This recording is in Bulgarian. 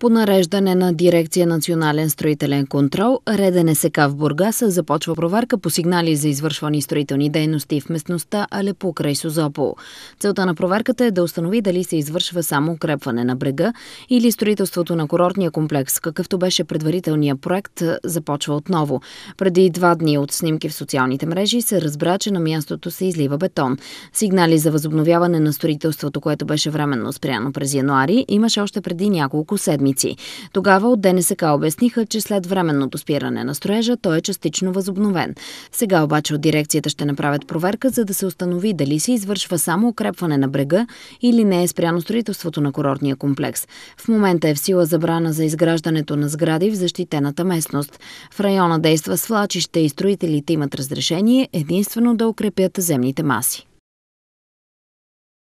По нареждане на Дирекция Национален строителен контрол, РДНСК в Бургаса, започва проверка по сигнали за извършвани строителни дейности в местността Алепо край Созопол. Целта на проверката е да установи дали се извършва само укрепване на брега или строителството на курортния комплекс, какъвто беше предварителният проект, започва отново. Преди два дни от снимки в социалните мрежи се разбра, че на мястото се излива бетон. Сигнали за възобновяване на строителството, което беше временно спряно през януари, имаше още преди няколко седмици седмици. Тогава от ДНСК обясниха, че след временното спиране на строежа той е частично възобновен. Сега обаче от дирекцията ще направят проверка, за да се установи дали се извършва само укрепване на брега или не е спряно строителството на курортния комплекс. В момента е в сила забрана за изграждането на сгради в защитената местност. В района действа свлачище и строителите имат разрешение единствено да укрепят земните маси.